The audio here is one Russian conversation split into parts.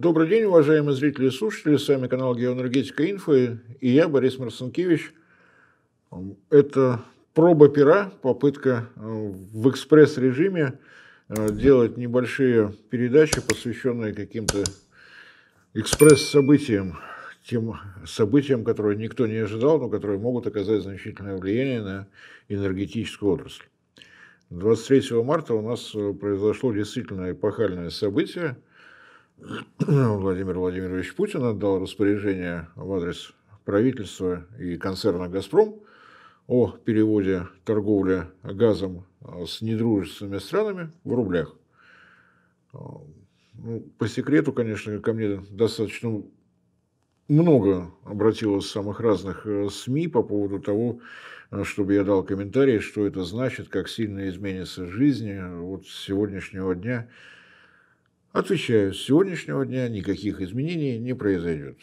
Добрый день, уважаемые зрители и слушатели. С вами канал Геоэнергетика Инфо и я, Борис Марсенкевич. Это проба пера, попытка э, в экспресс-режиме э, делать небольшие передачи, посвященные каким-то экспресс-событиям, тем событиям, которые никто не ожидал, но которые могут оказать значительное влияние на энергетическую отрасль. 23 марта у нас э, произошло действительно эпохальное событие – Владимир Владимирович Путин отдал распоряжение в адрес правительства и концерна «Газпром» о переводе торговли газом а, с недружественными странами в рублях. А, ну, по секрету, конечно, ко мне достаточно много обратилось самых разных э, СМИ по поводу того, э, чтобы я дал комментарии, что это значит, как сильно изменится жизнь э, вот с сегодняшнего дня – Отвечаю, с сегодняшнего дня никаких изменений не произойдет.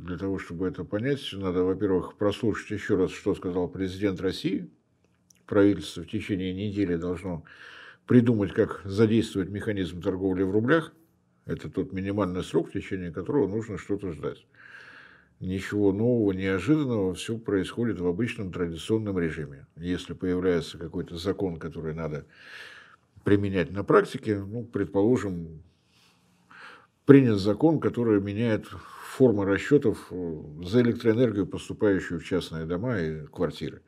Для того, чтобы это понять, надо, во-первых, прослушать еще раз, что сказал президент России. Правительство в течение недели должно придумать, как задействовать механизм торговли в рублях. Это тот минимальный срок, в течение которого нужно что-то ждать. Ничего нового, неожиданного, все происходит в обычном традиционном режиме. Если появляется какой-то закон, который надо применять на практике, ну, предположим, принят закон, который меняет формы расчетов э, за электроэнергию, поступающую в частные дома и квартиры.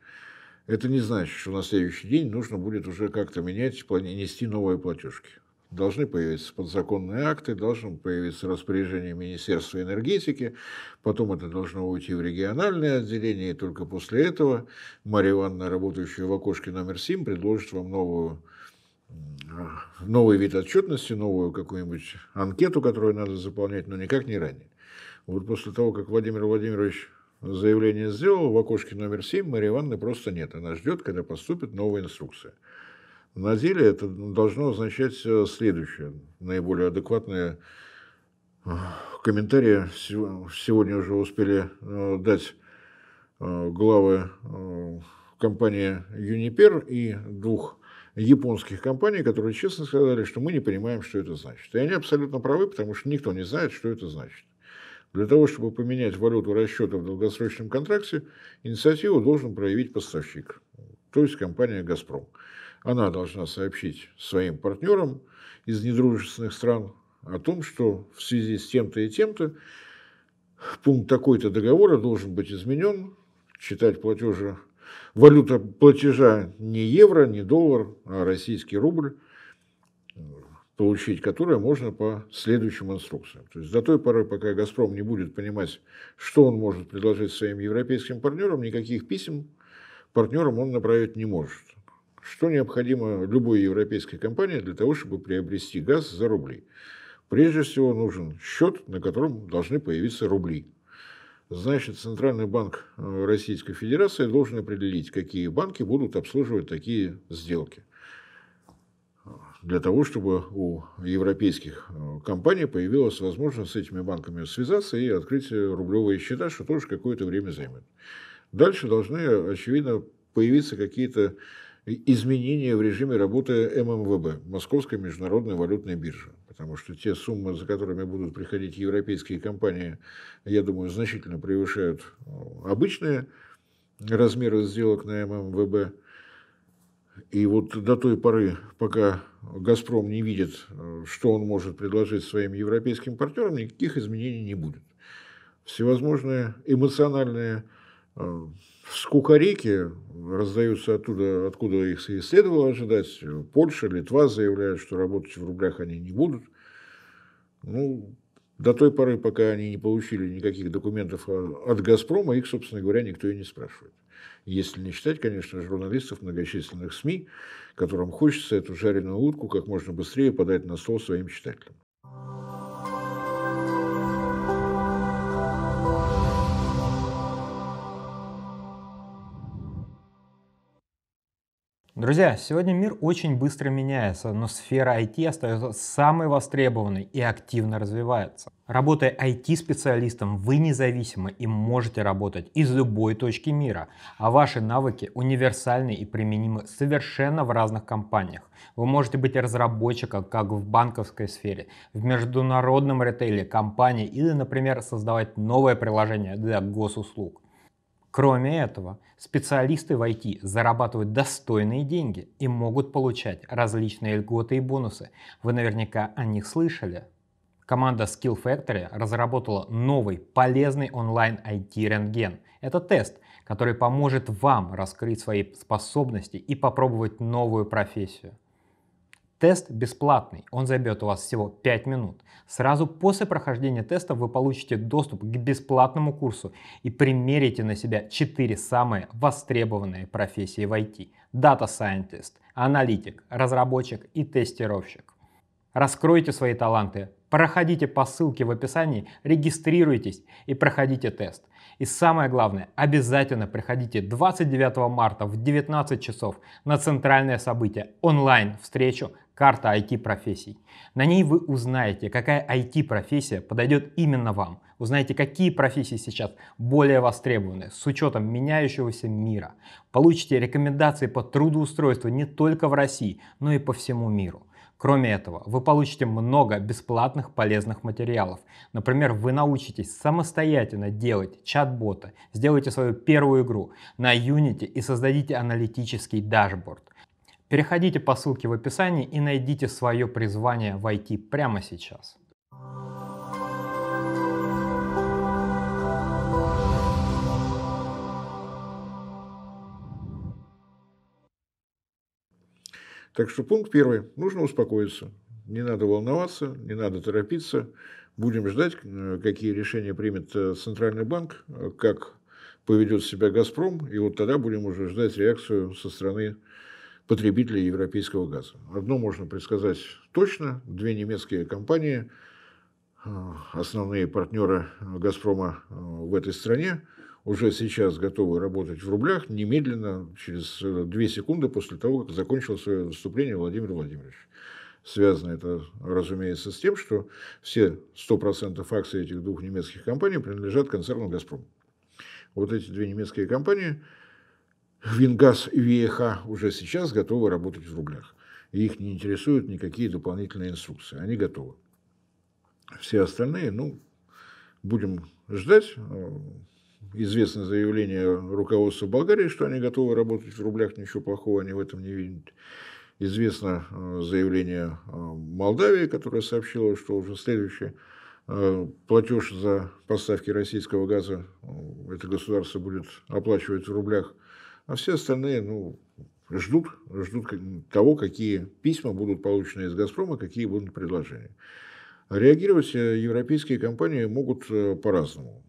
Это не значит, что на следующий день нужно будет уже как-то менять, нести новые платежки. Должны появиться подзаконные акты, должно появиться распоряжение Министерства энергетики, потом это должно уйти в региональное отделение, и только после этого Мария Ивановна, работающая в окошке номер 7, предложит вам новую новый вид отчетности, новую какую-нибудь анкету, которую надо заполнять, но никак не ранее. Вот после того, как Владимир Владимирович заявление сделал, в окошке номер 7 Марии Ивановны просто нет. Она ждет, когда поступит новая инструкция. На деле это должно означать э, следующее. Наиболее адекватные э, комментарии сегодня уже успели э, дать главы компании «Юнипер» и двух японских компаний, которые честно сказали, что мы не понимаем, что это значит. И они абсолютно правы, потому что никто не знает, что это значит. Для того, чтобы поменять валюту расчета в долгосрочном контракте, инициативу должен проявить поставщик, то есть компания «Газпром». Она должна сообщить своим партнерам из недружественных стран о том, что в связи с тем-то и тем-то пункт такой-то договора должен быть изменен, читать платежи валюта платежа не евро, не доллар, а российский рубль, получить которое можно по следующим инструкциям. То есть до той поры, пока «Газпром» не будет понимать, что он может предложить своим европейским партнерам, никаких писем партнерам он направить не может. Что необходимо любой европейской компании для того, чтобы приобрести газ за рубли? Прежде всего нужен счет, на котором должны появиться рубли. Значит, Центральный банк э, Российской Федерации должен определить, какие банки будут обслуживать такие сделки. Для того, чтобы у европейских э, компаний появилась возможность с этими банками связаться и открыть рублевые счета, что тоже какое-то время займет. Дальше должны, очевидно, появиться какие-то изменения в режиме работы ММВБ, Московской международной валютной биржи потому что те суммы, за которыми будут приходить европейские компании, я думаю, значительно превышают э, обычные размеры сделок на ММВБ. И вот до той поры, пока «Газпром» не видит, э, что он может предложить своим европейским партнерам, никаких изменений не будет. Всевозможные эмоциональные э, скукарики раздаются оттуда, откуда их и следовало ожидать. Польша, Литва заявляют, что работать в рублях они не будут. Ну, до той поры, пока они не получили никаких документов а, от «Газпрома», их, собственно говоря, никто и не спрашивает. Если не считать, конечно, журналистов многочисленных СМИ, которым хочется эту жареную утку как можно быстрее подать на стол своим читателям. Друзья, сегодня мир очень быстро меняется, но сфера IT остается самой востребованной и активно развивается. Работая IT-специалистом, вы независимы и можете работать из любой точки мира, а ваши навыки универсальны и применимы совершенно в разных компаниях. Вы можете быть разработчиком как в банковской сфере, в международном ритейле, компании или, например, создавать новое приложение для госуслуг. Кроме этого, специалисты в IT зарабатывают достойные деньги и могут получать различные льготы и бонусы. Вы наверняка о них слышали. Команда Skill Factory разработала новый полезный онлайн IT-рентген. Это тест, который поможет вам раскрыть свои способности и попробовать новую профессию. Тест бесплатный, он займет у вас всего 5 минут. Сразу после прохождения теста вы получите доступ к бесплатному курсу и примерите на себя 4 самые востребованные профессии в IT. Data Scientist, аналитик, разработчик и тестировщик. Раскройте свои таланты, проходите по ссылке в описании, регистрируйтесь и проходите тест. И самое главное, обязательно приходите 29 марта в 19 часов на центральное событие онлайн-встречу карта IT-профессий. На ней вы узнаете, какая IT-профессия подойдет именно вам. Узнаете, какие профессии сейчас более востребованы с учетом меняющегося мира. Получите рекомендации по трудоустройству не только в России, но и по всему миру. Кроме этого, вы получите много бесплатных полезных материалов. Например, вы научитесь самостоятельно делать чат-бота, сделайте свою первую игру на Unity и создадите аналитический дашборд. Переходите по ссылке в описании и найдите свое призвание войти прямо сейчас. Так что пункт первый. Нужно успокоиться. Не надо волноваться, не надо торопиться. Будем ждать, э, какие решения примет э, Центральный банк, э, как поведет себя «Газпром», и вот тогда будем уже ждать реакцию со стороны потребителей европейского газа. Одно можно предсказать точно. Две немецкие компании, э, основные партнеры э, «Газпрома» э, в этой стране, уже сейчас готовы работать в рублях немедленно, через две секунды после того, как закончил свое выступление Владимир Владимирович. Связано это, разумеется, с тем, что все 100% акций этих двух немецких компаний принадлежат концерну «Газпром». Вот эти две немецкие компании – Вингаз и ВИЭХ уже сейчас готовы работать в рублях. И их не интересуют никакие дополнительные инструкции. Они готовы. Все остальные, ну, будем ждать известно заявление руководства Болгарии, что они готовы работать в рублях, ничего плохого они в этом не видят. Известно э, заявление э, Молдавии, которая сообщила, что уже следующий э, платеж за поставки российского газа это государство будет оплачивать в рублях а все остальные, ну, ждут, ждут того, какие письма будут получены из «Газпрома», какие будут предложения. А реагировать э, европейские компании могут э, по-разному.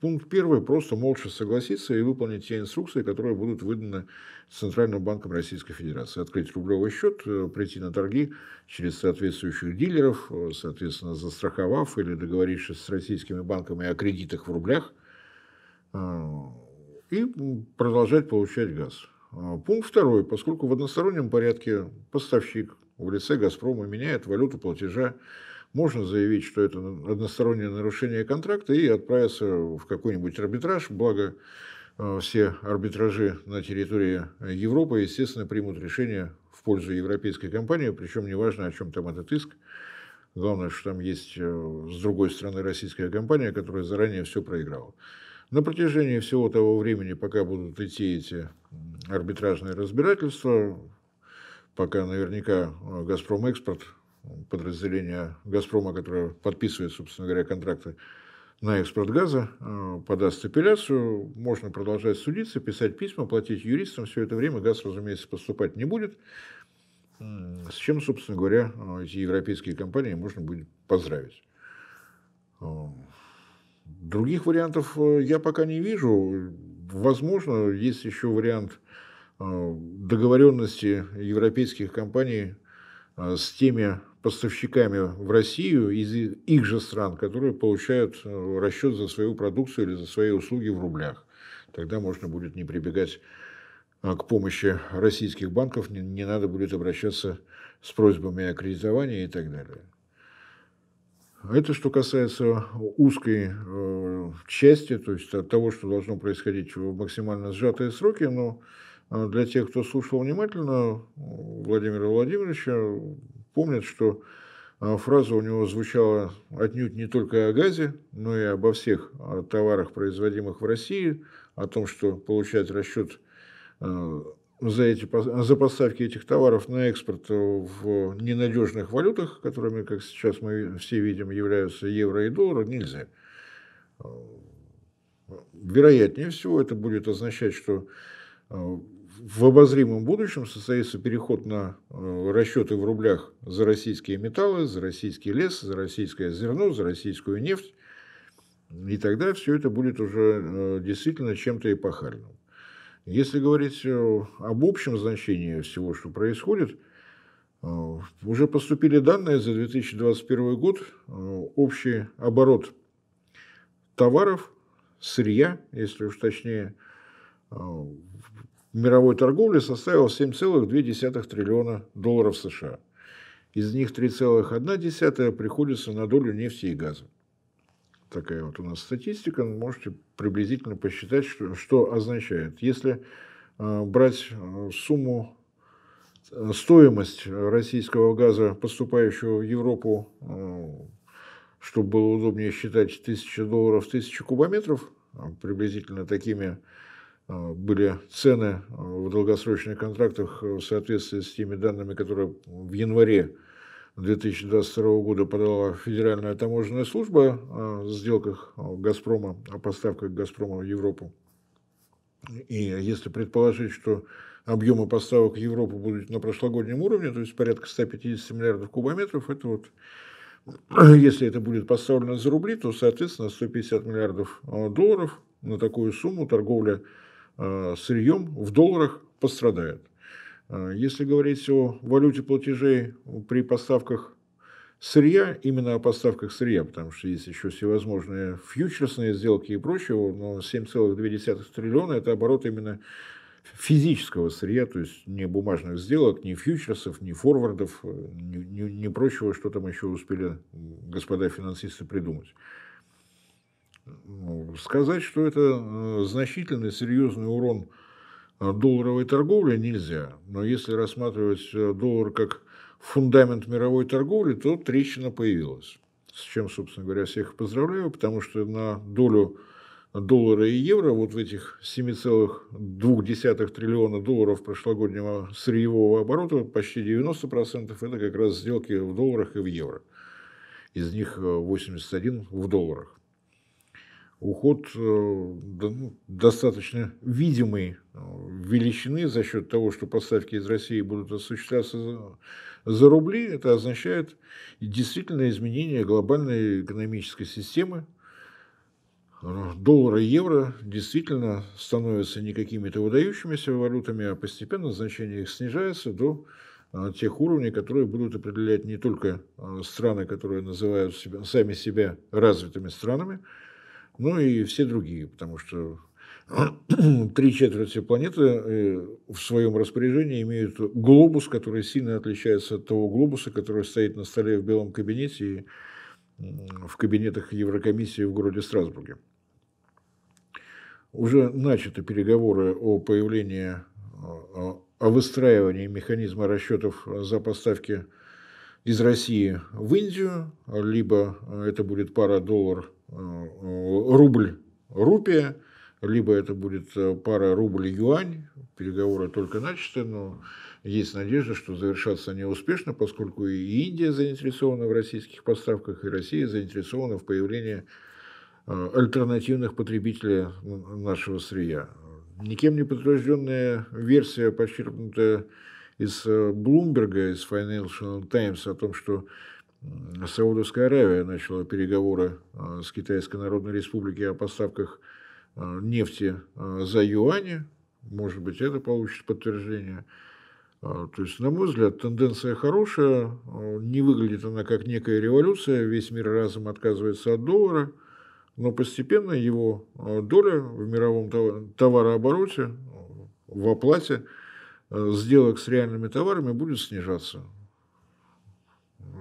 Пункт первый – просто молча согласиться и выполнить те инструкции, которые будут выданы Центральным банком Российской Федерации. Открыть рублевый счет, э, прийти на торги через соответствующих дилеров, соответственно, застраховав или договорившись с российскими банками о кредитах в рублях – и продолжать получать газ. А, пункт второй. Поскольку в одностороннем порядке поставщик в лице «Газпрома» меняет валюту платежа, можно заявить, что это одностороннее нарушение контракта и отправиться в какой-нибудь арбитраж, благо а, все арбитражи на территории Европы, естественно, примут решение в пользу европейской компании, причем неважно, о чем там этот иск. Главное, что там есть э, с другой стороны российская компания, которая заранее все проиграла. На протяжении всего того времени, пока будут идти эти арбитражные разбирательства, пока наверняка э, «Газпром Экспорт», подразделение «Газпрома», которое подписывает, собственно говоря, контракты на экспорт газа, э, подаст апелляцию, можно продолжать судиться, писать письма, платить юристам. Все это время газ, разумеется, поступать не будет, с чем, собственно говоря, э, эти европейские компании можно будет поздравить. Других вариантов э, я пока не вижу. Возможно, есть еще вариант э, договоренности европейских компаний э, с теми поставщиками в Россию из их же стран, которые получают расчет за свою продукцию или за свои услуги в рублях. Тогда можно будет не прибегать к помощи российских банков, не, надо будет обращаться с просьбами о кредитовании и так далее. А это что касается узкой э, части, то есть от того, что должно происходить в максимально сжатые сроки, но э, для тех, кто слушал внимательно Владимира Владимировича, помнят, что э, фраза у него звучала отнюдь не только о газе, но и обо всех товарах, производимых в России, о том, что получать расчет за, эти, за поставки этих товаров на экспорт в ненадежных валютах, которыми, как сейчас мы все видим, являются евро и доллар, нельзя. Вероятнее всего это будет означать, что э, в обозримом будущем состоится переход на э, расчеты в рублях за российские металлы, за российский лес, за российское зерно, за российскую нефть. И тогда все это будет уже э, действительно чем-то эпохальным. Если говорить э, об общем значении всего, что происходит, э, уже поступили данные за 2021 год. Э, общий оборот товаров, сырья, если уж точнее, мировой торговли составил 7,2 триллиона долларов США. Из них 3,1 приходится на долю нефти и газа такая вот у нас статистика, можете приблизительно посчитать, что, что означает. Если э, брать э, сумму, э, стоимость российского газа, поступающего в Европу, чтобы было удобнее считать, 1000 долларов, 1000 кубометров, приблизительно такими были цены в долгосрочных контрактах в соответствии с теми данными, которые в январе 2022 года подала Федеральная таможенная служба о сделках «Газпрома», о поставках «Газпрома» в Европу. И если предположить, что объемы поставок в Европу будут на прошлогоднем уровне, то есть порядка 150 миллиардов кубометров, это вот если это будет поставлено за рубли, то, соответственно, 150 миллиардов а, долларов на такую сумму торговля а, сырьем в долларах пострадает. А, если говорить о валюте платежей при поставках сырья, именно о поставках сырья, потому что есть еще всевозможные фьючерсные сделки и прочего, но 7,2 триллиона – это оборот именно физического сырья, то есть не бумажных сделок, не фьючерсов, не форвардов, э, не, не, не прочего, что там еще успели господа финансисты придумать. Сказать, что это э, значительный, серьезный урон – а долларовой торговли нельзя. Но если рассматривать э, доллар как фундамент мировой торговли, то трещина появилась. С чем, собственно говоря, всех поздравляю, потому что на долю доллара и евро вот в этих 7,2 триллиона долларов прошлогоднего сырьевого оборота, почти 90% это как раз сделки в долларах и в евро. Из них 81 э, в долларах уход э, достаточно видимый величины за счет того, что поставки из России будут осуществляться за, за рубли, это означает действительно изменение глобальной экономической системы. Доллар и евро действительно становятся не какими-то выдающимися валютами, а постепенно значение их снижается до а, тех уровней, которые будут определять не только а, страны, которые называют себя, сами себя развитыми странами, но и все другие, потому что три четверти планеты э, в своем распоряжении имеют глобус, который сильно отличается от того глобуса, который стоит на столе в Белом кабинете и в кабинетах Еврокомиссии в городе Страсбурге. Уже начаты переговоры о появлении, э, о выстраивании механизма расчетов за поставки из России в Индию, либо э, это будет пара доллар, рубль, рупия – либо это будет э, пара рубль-юань, переговоры только начаты, но есть надежда, что завершатся они успешно, поскольку и Индия заинтересована в российских поставках, и Россия заинтересована в появлении э, альтернативных потребителей нашего сырья. Никем не подтвержденная версия, подчеркнутая из э, Блумберга, из Financial Times, о том, что Саудовская Аравия начала переговоры с Китайской Народной Республикой о поставках Э, нефти э, за юани, может быть, это получит подтверждение. Э, то есть, на мой взгляд, тенденция хорошая, не выглядит она как некая революция, весь мир разом отказывается от доллара, но постепенно его доля в мировом товарообороте, в оплате сделок с реальными товарами будет снижаться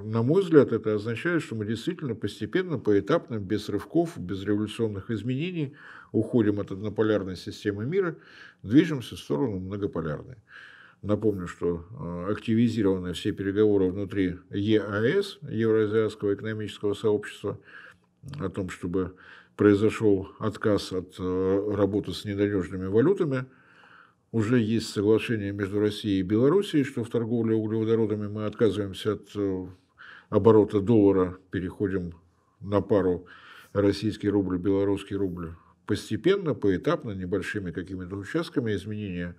на мой взгляд, это означает, что мы действительно постепенно, поэтапно, без рывков, без революционных изменений уходим от однополярной системы мира, движемся в сторону многополярной. Напомню, что э, активизированы все переговоры внутри ЕАС, Евразиатского экономического сообщества, о том, чтобы произошел отказ от э, работы с ненадежными валютами. Уже есть соглашение между Россией и Белоруссией, что в торговле углеводородами мы отказываемся от э, оборота доллара переходим на пару российский рубль, белорусский рубль. Постепенно, поэтапно, небольшими какими-то участками изменения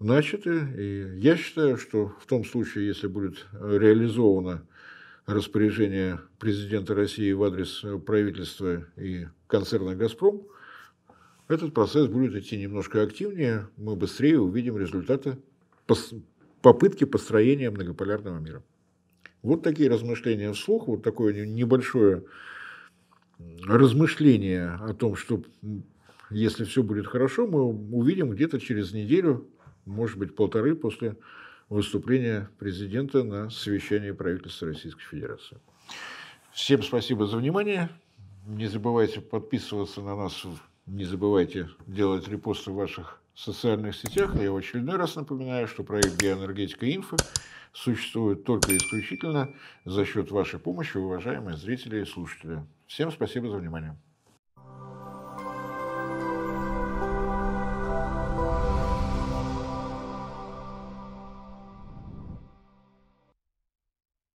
начаты. И я считаю, что в том случае, если будет реализовано распоряжение президента России в адрес правительства и концерна «Газпром», этот процесс будет идти немножко активнее, мы быстрее увидим результаты попытки построения многополярного мира. Вот такие размышления вслух, вот такое небольшое размышление о том, что если все будет хорошо, мы увидим где-то через неделю, может быть, полторы после выступления президента на совещании правительства Российской Федерации. Всем спасибо за внимание. Не забывайте подписываться на нас, не забывайте делать репосты ваших в социальных сетях, я в очередной раз напоминаю, что проект «Геоэнергетика Инфо» существует только и исключительно за счет вашей помощи, уважаемые зрители и слушатели. Всем спасибо за внимание.